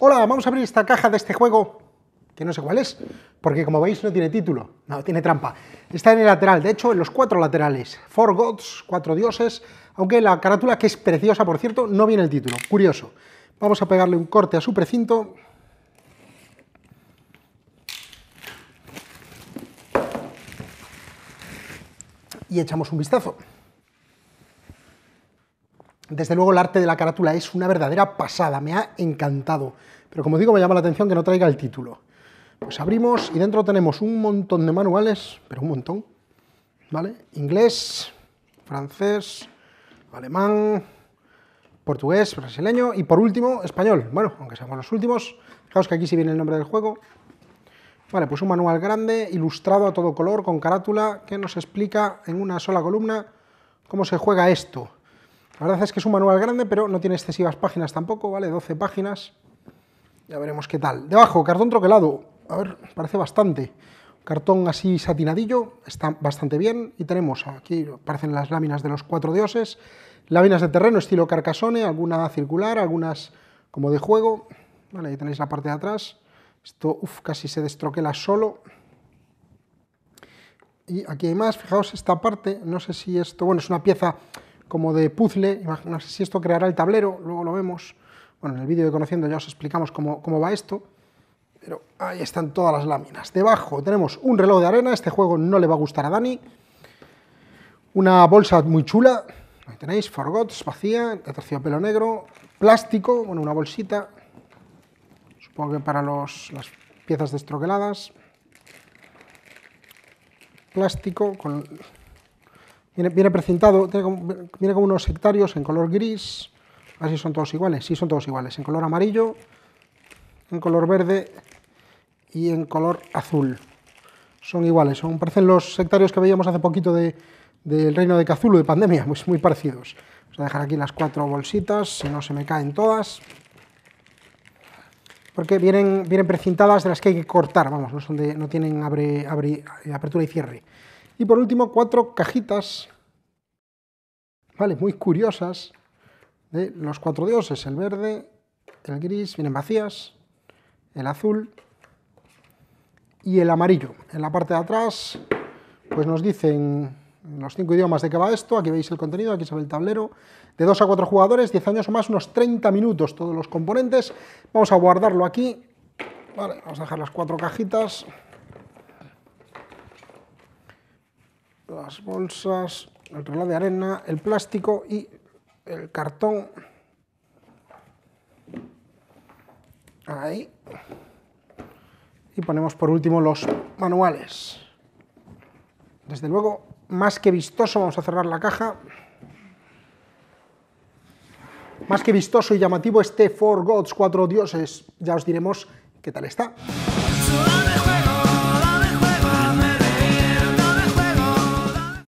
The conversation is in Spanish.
hola, vamos a abrir esta caja de este juego, que no sé cuál es, porque como veis no tiene título, no, tiene trampa. Está en el lateral, de hecho en los cuatro laterales, Four Gods, cuatro dioses, aunque la carátula, que es preciosa por cierto, no viene el título, curioso. Vamos a pegarle un corte a su precinto. Y echamos un vistazo desde luego el arte de la carátula es una verdadera pasada, me ha encantado. Pero como digo, me llama la atención que no traiga el título. Pues abrimos y dentro tenemos un montón de manuales, pero un montón, ¿vale? Inglés, francés, alemán, portugués, brasileño y por último español. Bueno, aunque seamos los últimos, fijaos que aquí sí viene el nombre del juego. Vale, pues un manual grande, ilustrado a todo color, con carátula, que nos explica en una sola columna cómo se juega esto. La verdad es que es un manual grande, pero no tiene excesivas páginas tampoco, ¿vale? 12 páginas. Ya veremos qué tal. Debajo, cartón troquelado. A ver, parece bastante. Cartón así satinadillo, está bastante bien. Y tenemos aquí, aparecen las láminas de los cuatro dioses. Láminas de terreno estilo carcasone, alguna circular, algunas como de juego. Vale, ahí tenéis la parte de atrás. Esto, uff, casi se destroquela solo. Y aquí hay más, fijaos esta parte, no sé si esto, bueno, es una pieza como de puzzle, sé si esto creará el tablero, luego lo vemos, bueno, en el vídeo de Conociendo ya os explicamos cómo, va esto, pero ahí están todas las láminas. Debajo tenemos un reloj de arena, este juego no le va a gustar a Dani, una bolsa muy chula, ahí tenéis, Forgot, vacía, de terciopelo negro, plástico, bueno, una bolsita, supongo que para los, las piezas destroqueladas, plástico con Viene, precintado, viene como unos sectarios en color gris. Así son todos iguales, sí son todos iguales. En color amarillo, en color verde y en color azul. Son iguales, son, parecen los sectarios que veíamos hace poquito del reino de Cazulo de pandemia, muy parecidos. Voy a dejar aquí las cuatro bolsitas, si no se me caen todas. Porque vienen, vienen precintadas de las que hay que cortar, vamos, no, no tienen apertura y cierre. Y por último, cuatro cajitas, Muy curiosas, de los cuatro dioses, el verde, el gris, vienen vacías, el azul y el amarillo. En la parte de atrás, pues nos dicen los cinco idiomas de qué va esto, aquí veis el contenido, aquí se ve el tablero, de dos a cuatro jugadores, 10 años o más, unos 30 minutos todos los componentes, vamos a guardarlo aquí, vamos a dejar las cuatro cajitas, las bolsas, el reloj de arena, el plástico y el cartón. Ahí. Y ponemos por último los manuales. Desde luego, más que vistoso, vamos a cerrar la caja. Más que vistoso y llamativo este Four Gods, Cuatro Dioses. Ya os diremos qué tal está.